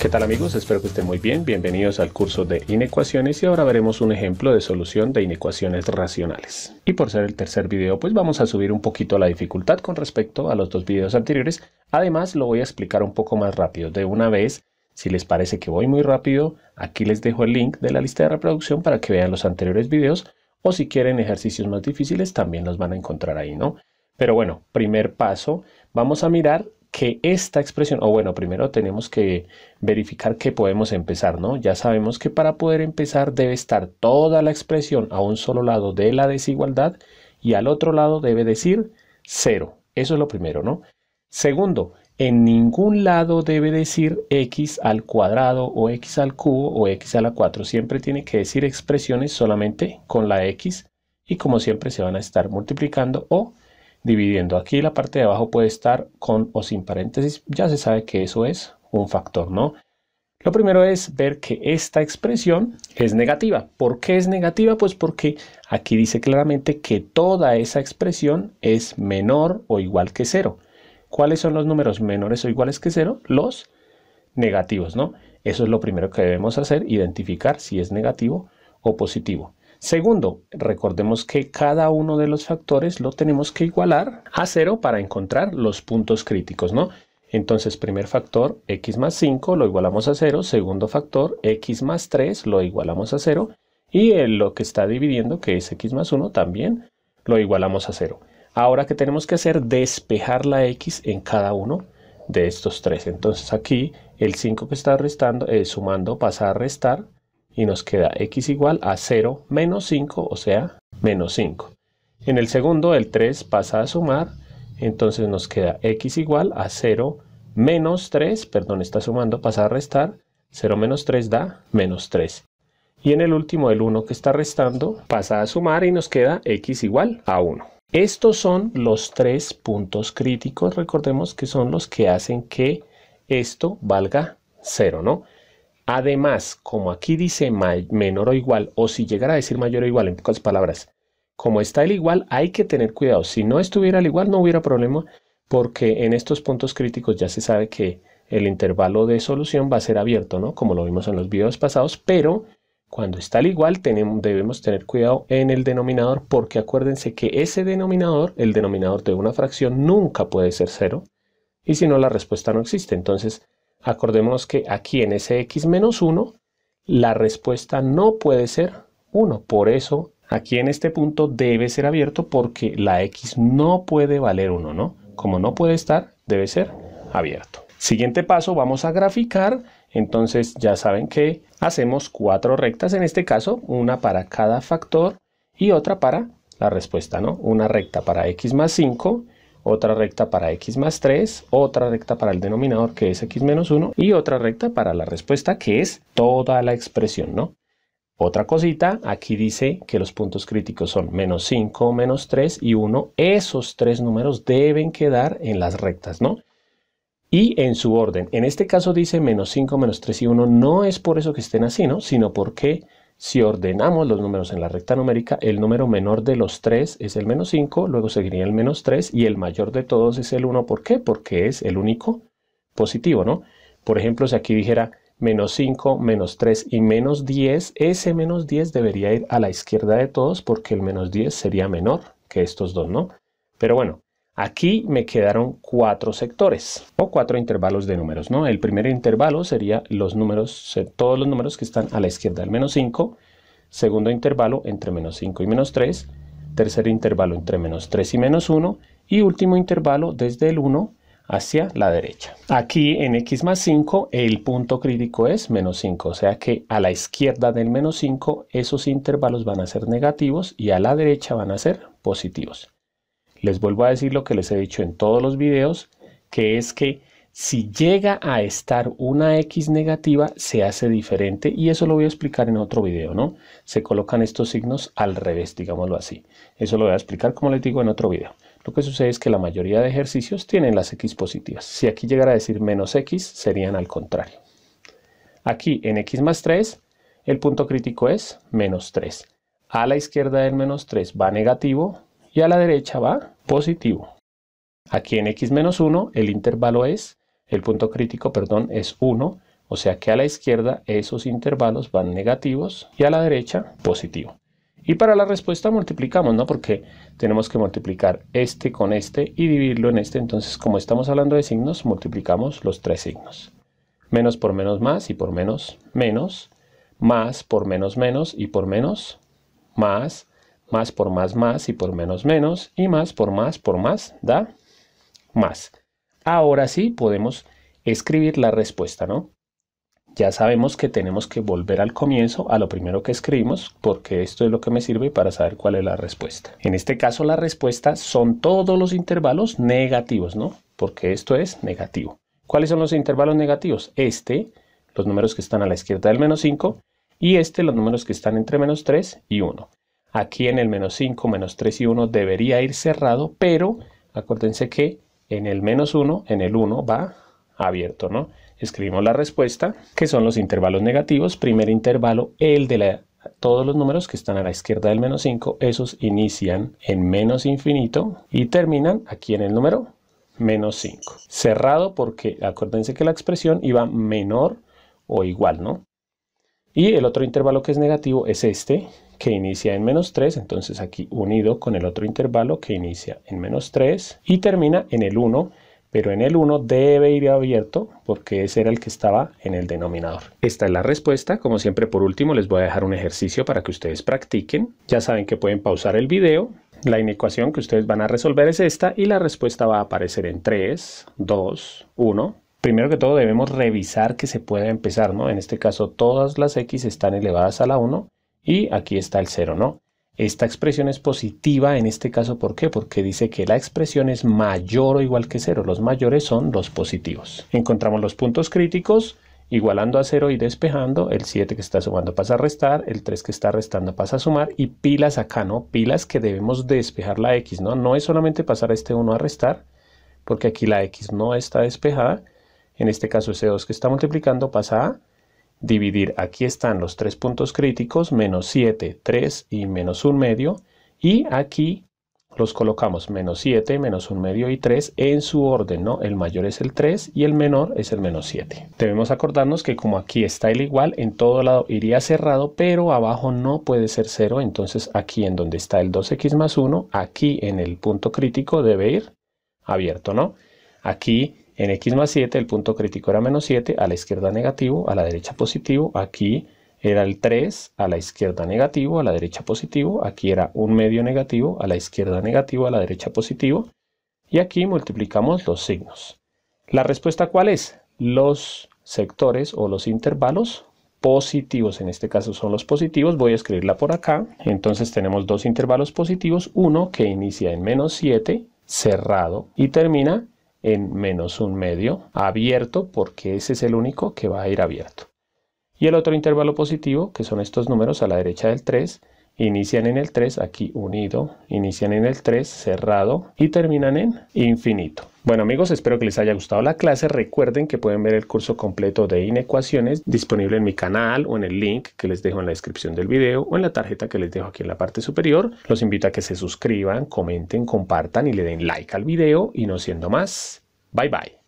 ¿Qué tal amigos? Espero que estén muy bien. Bienvenidos al curso de inecuaciones y ahora veremos un ejemplo de solución de inecuaciones racionales. Y por ser el tercer video, pues vamos a subir un poquito la dificultad con respecto a los dos videos anteriores. Además, lo voy a explicar un poco más rápido de una vez. Si les parece que voy muy rápido, aquí les dejo el link de la lista de reproducción para que vean los anteriores videos o si quieren ejercicios más difíciles también los van a encontrar ahí, ¿no? Pero bueno, primer paso, vamos a mirar que esta expresión, o bueno, primero tenemos que verificar que podemos empezar, ¿no? Ya sabemos que para poder empezar debe estar toda la expresión a un solo lado de la desigualdad y al otro lado debe decir cero. Eso es lo primero, ¿no? Segundo, en ningún lado debe decir x al cuadrado o x al cubo o x a la 4. Siempre tiene que decir expresiones solamente con la x y como siempre se van a estar multiplicando o dividiendo. Aquí la parte de abajo puede estar con o sin paréntesis, ya se sabe que eso es un factor, ¿no? Lo primero es ver que esta expresión es negativa. ¿Por qué es negativa? Pues porque aquí dice claramente que toda esa expresión es menor o igual que cero. ¿Cuáles son los números menores o iguales que cero? Los negativos, ¿no? Eso es lo primero que debemos hacer, identificar si es negativo o positivo. Segundo, recordemos que cada uno de los factores lo tenemos que igualar a cero para encontrar los puntos críticos, ¿no? Entonces, primer factor, x más 5 lo igualamos a 0. Segundo factor, x más 3 lo igualamos a 0. Y lo que está dividiendo, que es x más 1, también lo igualamos a 0. Ahora, ¿qué tenemos que hacer? Despejar la x en cada uno de estos tres. Entonces, aquí el 5 que está restando, eh, sumando pasa a restar y nos queda x igual a 0 menos 5, o sea, menos 5. En el segundo, el 3 pasa a sumar, entonces nos queda x igual a 0 menos 3, perdón, está sumando, pasa a restar, 0 menos 3 da menos 3. Y en el último, el 1 que está restando, pasa a sumar y nos queda x igual a 1. Estos son los tres puntos críticos, recordemos que son los que hacen que esto valga 0, ¿no? Además, como aquí dice menor o igual, o si llegara a decir mayor o igual, en pocas palabras, como está el igual, hay que tener cuidado. Si no estuviera el igual, no hubiera problema, porque en estos puntos críticos ya se sabe que el intervalo de solución va a ser abierto, ¿no? Como lo vimos en los videos pasados, pero cuando está el igual, debemos tener cuidado en el denominador, porque acuérdense que ese denominador, el denominador de una fracción, nunca puede ser cero, y si no, la respuesta no existe. Entonces, Acordémonos que aquí en ese x menos 1, la respuesta no puede ser 1. Por eso, aquí en este punto debe ser abierto porque la x no puede valer 1, ¿no? Como no puede estar, debe ser abierto. Siguiente paso, vamos a graficar. Entonces, ya saben que hacemos cuatro rectas, en este caso, una para cada factor y otra para la respuesta, ¿no? Una recta para x más 5 otra recta para x más 3, otra recta para el denominador que es x menos 1 y otra recta para la respuesta que es toda la expresión, ¿no? Otra cosita, aquí dice que los puntos críticos son menos 5, menos 3 y 1. Esos tres números deben quedar en las rectas, ¿no? Y en su orden. En este caso dice menos 5, menos 3 y 1. No es por eso que estén así, ¿no? Sino porque si ordenamos los números en la recta numérica, el número menor de los 3 es el menos 5, luego seguiría el menos 3 y el mayor de todos es el 1. ¿Por qué? Porque es el único positivo, ¿no? Por ejemplo, si aquí dijera menos 5, menos 3 y menos 10, ese menos 10 debería ir a la izquierda de todos porque el menos 10 sería menor que estos dos, ¿no? Pero bueno, Aquí me quedaron cuatro sectores o cuatro intervalos de números. ¿no? El primer intervalo sería los números, todos los números que están a la izquierda del menos 5. Segundo intervalo entre menos 5 y menos 3. Tercer intervalo entre menos 3 y menos 1. Y último intervalo desde el 1 hacia la derecha. Aquí en x más 5 el punto crítico es menos 5, o sea que a la izquierda del menos 5 esos intervalos van a ser negativos y a la derecha van a ser positivos. Les vuelvo a decir lo que les he dicho en todos los videos, que es que si llega a estar una X negativa, se hace diferente y eso lo voy a explicar en otro video, ¿no? Se colocan estos signos al revés, digámoslo así. Eso lo voy a explicar, como les digo, en otro video. Lo que sucede es que la mayoría de ejercicios tienen las X positivas. Si aquí llegara a decir menos X, serían al contrario. Aquí, en X más 3, el punto crítico es menos 3. A la izquierda del menos 3 va negativo, y a la derecha va positivo. Aquí en x-1 menos el intervalo es, el punto crítico, perdón, es 1, o sea que a la izquierda esos intervalos van negativos y a la derecha positivo. Y para la respuesta multiplicamos, ¿no? Porque tenemos que multiplicar este con este y dividirlo en este. Entonces, como estamos hablando de signos, multiplicamos los tres signos. Menos por menos más y por menos menos. Más por menos menos y por menos más más por más más y por menos menos y más por más por más da más. Ahora sí podemos escribir la respuesta, ¿no? Ya sabemos que tenemos que volver al comienzo, a lo primero que escribimos, porque esto es lo que me sirve para saber cuál es la respuesta. En este caso la respuesta son todos los intervalos negativos, ¿no? Porque esto es negativo. ¿Cuáles son los intervalos negativos? Este, los números que están a la izquierda del menos 5, y este, los números que están entre menos 3 y 1. Aquí en el menos 5, menos 3 y 1 debería ir cerrado, pero acuérdense que en el menos 1, en el 1 va abierto, ¿no? Escribimos la respuesta, que son los intervalos negativos. Primer intervalo, el de la, todos los números que están a la izquierda del menos 5, esos inician en menos infinito y terminan aquí en el número menos 5. Cerrado porque acuérdense que la expresión iba menor o igual, ¿no? Y el otro intervalo que es negativo es este, que inicia en menos 3, entonces aquí unido con el otro intervalo que inicia en menos 3 y termina en el 1, pero en el 1 debe ir abierto porque ese era el que estaba en el denominador. Esta es la respuesta. Como siempre, por último, les voy a dejar un ejercicio para que ustedes practiquen. Ya saben que pueden pausar el video. La inecuación que ustedes van a resolver es esta y la respuesta va a aparecer en 3, 2, 1 Primero que todo debemos revisar que se pueda empezar, ¿no? En este caso todas las x están elevadas a la 1 y aquí está el 0, ¿no? Esta expresión es positiva en este caso, ¿por qué? Porque dice que la expresión es mayor o igual que 0. Los mayores son los positivos. Encontramos los puntos críticos, igualando a 0 y despejando, el 7 que está sumando pasa a restar, el 3 que está restando pasa a sumar y pilas acá, ¿no? Pilas que debemos despejar la x, ¿no? No es solamente pasar a este 1 a restar, porque aquí la x no está despejada, en este caso ese 2 que está multiplicando pasa a dividir. Aquí están los tres puntos críticos, menos 7, 3 y menos 1 medio. Y aquí los colocamos menos 7, menos 1 medio y 3 en su orden, ¿no? El mayor es el 3 y el menor es el menos 7. Debemos acordarnos que como aquí está el igual, en todo lado iría cerrado, pero abajo no puede ser 0, entonces aquí en donde está el 2x más 1, aquí en el punto crítico debe ir abierto, ¿no? Aquí en x más 7 el punto crítico era menos 7, a la izquierda negativo, a la derecha positivo. Aquí era el 3, a la izquierda negativo, a la derecha positivo. Aquí era un medio negativo, a la izquierda negativo, a la derecha positivo. Y aquí multiplicamos los signos. ¿La respuesta cuál es? Los sectores o los intervalos positivos, en este caso son los positivos, voy a escribirla por acá, entonces tenemos dos intervalos positivos, uno que inicia en menos 7, cerrado, y termina en menos un medio abierto porque ese es el único que va a ir abierto. Y el otro intervalo positivo, que son estos números a la derecha del 3, inician en el 3, aquí unido, inician en el 3, cerrado y terminan en infinito. Bueno amigos, espero que les haya gustado la clase. Recuerden que pueden ver el curso completo de inecuaciones disponible en mi canal o en el link que les dejo en la descripción del video o en la tarjeta que les dejo aquí en la parte superior. Los invito a que se suscriban, comenten, compartan y le den like al video y no siendo más. Bye bye.